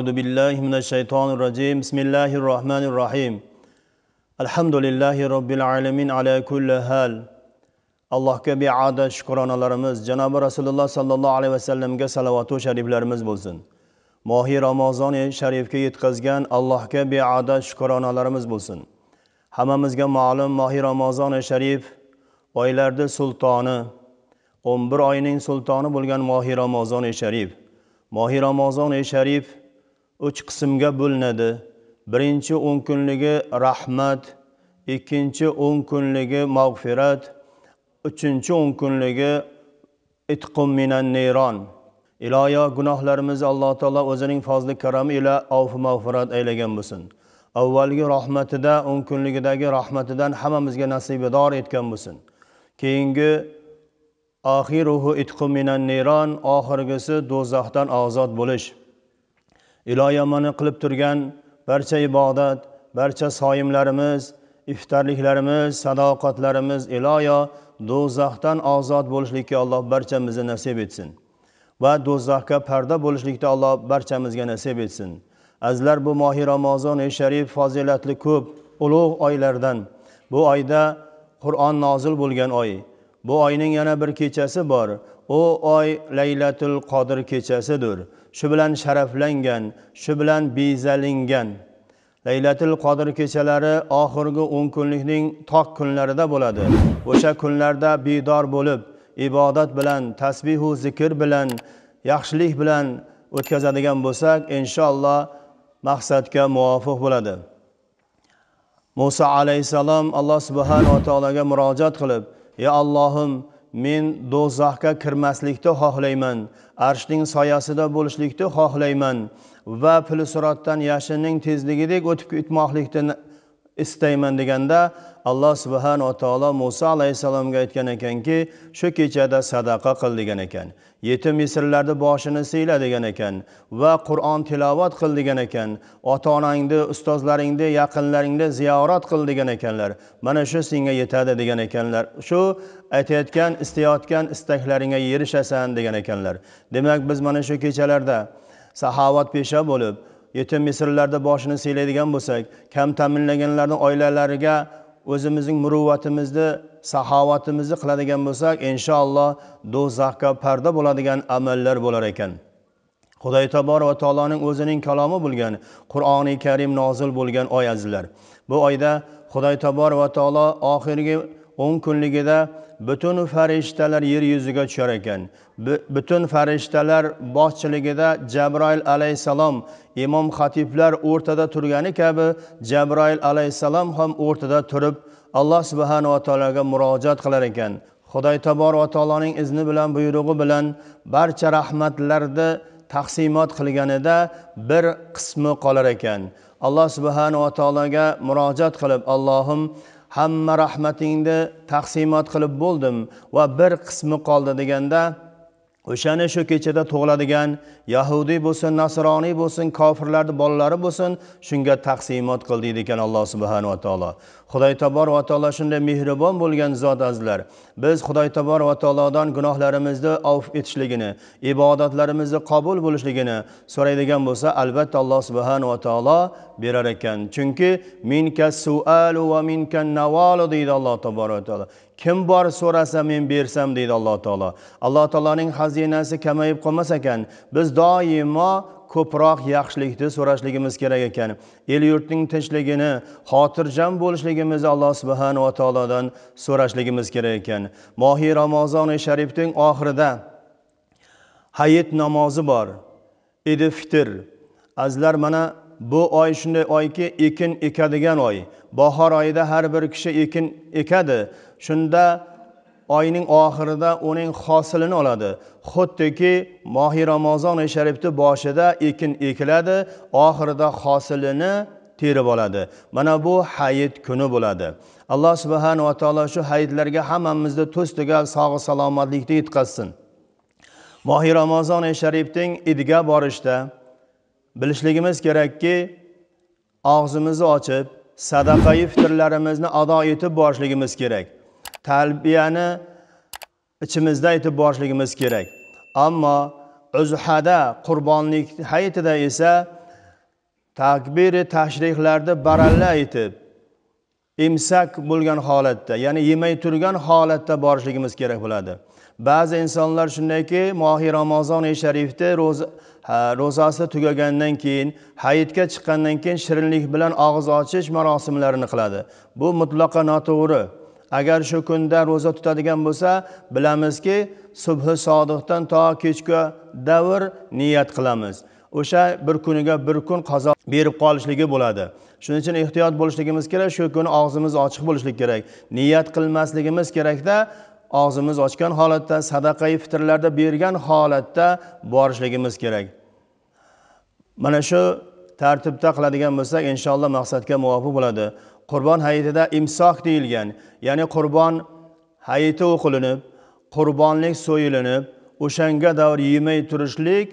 أعوذ بالله من الشيطان الرجيم بسم الله الرحمن الرحيم الحمد لله رب العالمين على كل حال allohga beada shukronalarimiz janobi rasululloh شريف alayhi vasallamga ماهي shariflarimiz bo'lsin كي ramazoni sharifga yetkazgan allohga beada shukronalarimiz bo'lsin hammamizga ma'lum mohiy ramazoni sharif oylarni sultoni o'n bir oyning sultoni bo'lgan mohiy ramazoni sharif mohiy ramazoni sharif uch qismga bo'linadi birinchi o'n kunligi rahmat ikkinchi o'n kunligi mag'firat uchinchi o'n kunligi itqum minan neyron iloyo gunohlarimizni alloh taolo o'zining fazli karami ila avfi mag'firat aylagan bo'lsin avvalgi rahmatida o'n kunligidagi rahmatidan hammamizga nasibador etgan bo'lsin keyingi oxiruhu itqu minan neyron oxirgisi do'zaxdan ozod bo'lish iloyomoni qilib turgan barcha ibodat barcha soyimlarimiz iftarliklarimiz sadoqatlarimiz iloyo do'zaxdan ozod bo'lishlikka alloh barchamizni nasib etsin va do'zaxga parda bo'lishlikda alloh barchamizga nasib etsin azizlar bu mohi ramazoni sharif fazilatli ko'p ulug' oylardan bu oyda qur'on nozil bo'lgan oy bu oyning yana bir kechasi bor u oy laylatul qodir kechasidir shu bilan sharaflangan shu bilan bezalingan laylatul qodir kechalari oxirgi o'n kunlikning tok kunlarida bo'ladi o'sha kunlarda bedor bo'lib ibodat bilan tasbihu zikr bilan yaxshilik bilan o'tkazadigan bo'lsak inshaalloh maqsadga muvofiq bo'ladi muso alayhissalom alloh subhanava taologa murojaat qilib ye allohim men do'zaxga kirmaslikni xohlayman arshning soyasida bo'lishlikni xohlayman va pil yashinning tezligidek o'tib ketmoqlikni istayman deganda alloh subhanava taolo muso alayhissalomga aytgan ekanki shu kechada sadaqa qil degan ekan yetim yesirlarni boshini siyla degan ekan va qur'on tilovat qil degan ekan ota onangni ustozlaringni yaqinlaringni ziyorat qil degan ekanlar mana shu senga yetadi degan ekanlar shu aytayotgan istayotgan istaklaringga erishasan degan ekanlar demak biz mana shu kechalarda pesha bo'lib yetim misrlarda boshini siylaydigan bo'lsak kam ta'minlanganlarni oilalariga o'zimizning muruvvatimizni saxovatimizni qiladigan bo'lsak inshaalloh do'zaxga parda bo'ladigan amallar bo'lar ekan xudoy tobor va taoloning o'zining kalomi bo'lgan qur'oni karim nozil bo'lgan oy azizlar bu oyda xudoy tobor va taolo oxirgi o'n kunligida butun farishtalar yer yuziga tushar ekan butun farishtalar boshchiligida jabroil alayhissalom imom xatiblar o'rtada turgani kabi jabroil alayhissalom ham o'rtada turib alloh subhanava taologa murojaat qilar ekan xudoy tobor va taoloning izni bilan buyrug'i bilan barcha rahmatlarni taqsimot qilganida bir qismi qolar ekan alloh subhanava taologa murojaat qilib allohim hamma rahmatingni taqsimot qilib bo'ldim va bir qismi qoldi deganda o'shani shu kechada tug'iladigan yahudiy bo'lsin nasroniy bo'lsin kofirlarni bolalari bo'lsin shunga taqsimot qildi ekan alloh subhanava taolo xudoy tobor va taolo shunday mehribon bo'lgan zot azizlar biz xudoy tobor va taolodan gunohlarimizni avf etishligini ibodatlarimizni qabul bo'lishligini so'raydigan bo'lsa albatta alloh subhanava taolo berar ekan chunki minka sualu va minka navalu deydi alloh tobora taolo kim bor so'rasa men bersam deydi alloh taolo alloh taoloning xazinasi kamayib qolmas ekan biz doimo ko'proq yaxshilikni so'rashligimiz kerak ekan el yurtning tinchligini xotirjam bo'lishligimizni alloh subhanava taolodan so'rashligimiz kerak ekan mohi ramazoni sharifning oxirida hayit namozi bor idi fitr azizlar mana bu oy shunday oyki ekin ekadigan oy bahor oyida har bir kishi ekin ekadi shunda oyning oxirida uning hosilini oladi xuddiki mohi ramazon sharifni boshida ekin ekiladi oxirida hosilini terib oladi mana bu hayit kuni bo'ladi alloh subhanava taolo shu hayitlarga hammamizni to's tugal sog'i salomatlikda yetqazsin mohi ramazon sharifning idga borishda bilishligimiz kerakki og'zimizni ochib sadaqai fitrlarimizni ado etib borishligimiz kerak talbiyani ichimizda aytib borishligimiz kerak ammo uzhada qurbonlik hayitida esa takbiri tashrihlarni baralla aytib imsak bo'lgan holatda ya'ni yemay turgan holatda borishligimiz kerak bo'ladi ba'zi insonlar shundayki mohi ramazoni sharifda ro'za ro'zasi tugagandan keyin hayitga chiqqandan keyin shirinlik bilan og'iz ochish marosimlarini qiladi bu mutlaqo noto'g'ri agar shu kunda ro'za tutadigan bo'lsa bilamizki subhi sodiqdan to kechga davr niyat qilamiz o'sha bir kuniga bir kun qazo berib qolishligi bo'ladi shuning uchun ehtiyot bo'lishligimiz kerak shu kuni og'zimiz ochiq bo'lishlik kerak niyat qilmasligimiz kerakda og'zimiz ochgan holatda sadaqai fitrlarda bergan holatda borishligimiz kerak mana shu tartibda qiladigan bo'lsak inshaalloh maqsadga muvofiq bo'ladi qurbon hayitida imsoh deyilgan ya'ni qurbon hayiti o'qilinib qurbonlik so'yilinib o'shanga davr yemay turishlik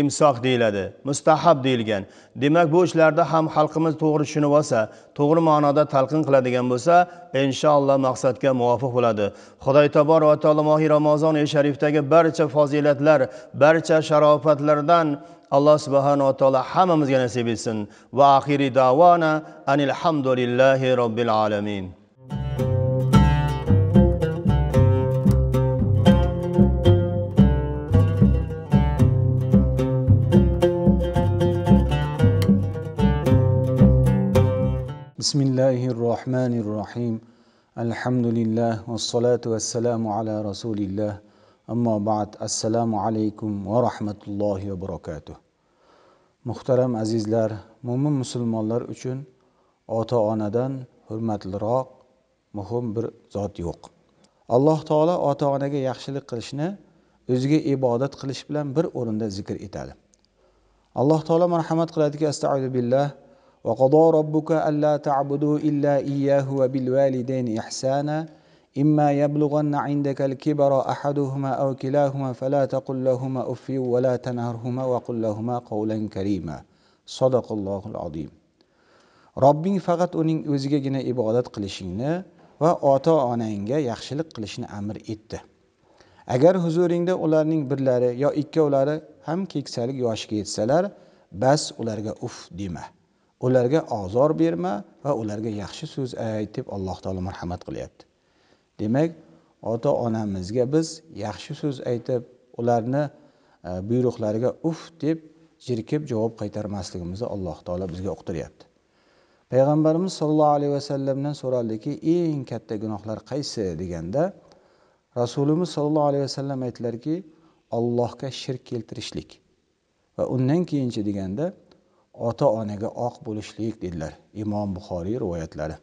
imsoh deyiladi mustahab deyilgan demak bu ishlarda ham xalqimiz to'g'ri tushunib olsa to'g'ri ma'noda talqin qiladigan bo'lsa inshaalloh maqsadga muvofiq bo'ladi xudoy tobor va taolo mohi ramazon ramazoni sharifdagi barcha fazilatlar barcha sharofatlardan alloh subhanava taolo hammamizga nasib etsin va oxiri davona anilhamdulillahi robbil alamin Bismillahirrahmanirrahim. Elhamdülillah ve salatu ve selamu ala Resulillah. Amma ba'd. Esselamu aleykum ve rahmetullahi ve berekatuh. Muhtaram azizlar, mo'min musulmonlar uchun ota-onadan hurmatliroq muhim bir zot yo'q. Alloh taolo ota-onaga yaxshilik qilishni o'ziga ibodat qilish bilan bir o'rinda zikr etadi. Alloh taolo marhamat qiladiki, billah وقضى ربك ألا تعبدوا إلا إياه وبالوالدين إحسانا إما يبلغن عندك الكبر أحدهما أو كلاهما فلا تقل لهما أف ولا تنهرهما وقل لهما قولا كريما صدق الله العظيم robbing faqat uning o'zigagina ibodat qilishingni va ota onangga yaxshilik qilishni amr etdi agar huzuringda ularning birlari yo ikkovlari ham keksalik yoshiga yetsalar bas ularga uf dema ularga ozor berma va ularga yaxshi so'z ayt deb alloh taolo marhamat qilyapti demak ota onamizga biz yaxshi so'z aytib ularni e, buyruqlariga uf deb jirkib javob qaytarmasligimizni alloh taolo bizga uqtiryapti payg'ambarimiz sollallohu alayhi vasallamdan so'raldiki eng katta gunohlar qaysi deganda rasulimiz sollallohu alayhi vasallam aytdilarki allohga shirk keltirishlik va undan keyinchi deganda ota onaga oq bo'lishlik dedilar imom buxoriy rivoyatlari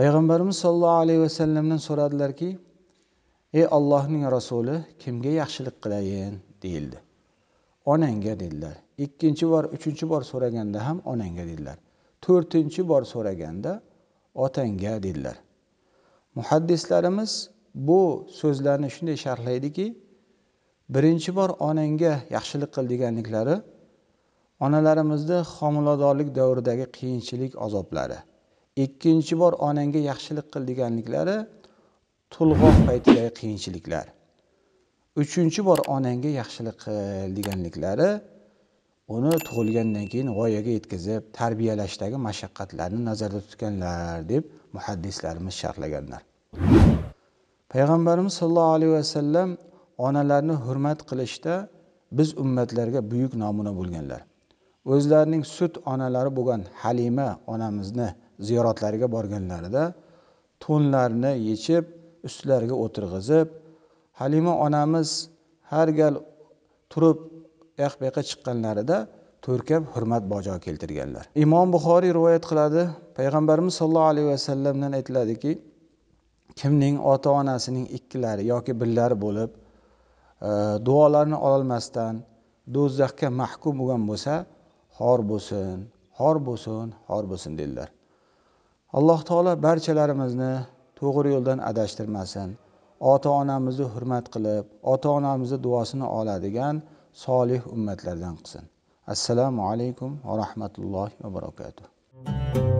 payg'ambarimiz sollallohu alayhi vasallamdan so'radilarki ey ollohning rasuli kimga yaxshilik qilayin deyildi onangga dedilar ikkinchi bor uchinchi bor so'raganda ham onangga dedilar to'rtinchi bor so'raganda otangga dedilar muhaddislarimiz bu so'zlarni shunday sharhlaydiki birinchi bor onangga yaxshilik qil deganliklari onalarimizni homiladorlik davridagi qiyinchilik azoblari ikkinchi bor onangga yaxshilik qil deganliklari tulg'oq paytidagi qiyinchiliklar uchinchi bor onangga yaxshilik qil deganliklari uni tug'ilgandan keyin voyaga yetkazib tarbiyalashdagi mashaqqatlarni nazarda tutganlar deb muhaddislarimiz sharhlaganlar payg'ambarimiz sollallohu alayhi vasallam onalarni hurmat qilishda biz ummatlarga buyuk namuna bo'lganlar o'zlarining sut onalari bo'lgan halima onamizni ziyoratlariga borganlarida to'nlarini yechib ustlariga o'tirg'izib halima onamiz har gal turib uyoq bu yoqqa chiqqanlarida to'rkab hurmat bojo keltirganlar imom buxoriy rivoyat qiladi payg'ambarimiz sollallohu alayhi vasallamdan aytiladiki kimning ota onasining ikkilari yoki birlari bo'lib e, duolarini ololmasdan do'zaxga mahkum bo'lgan bo'lsa xor bo'lsin xor bo'lsin xor bo'lsin dedilar alloh taolo barchalarimizni to'g'ri yo'ldan adashtirmasin ota onamizni hurmat qilib ota onamizni duosini oladigan solih ummatlardan qilsin assalomu alaykum va rahmatullohi va barakatuh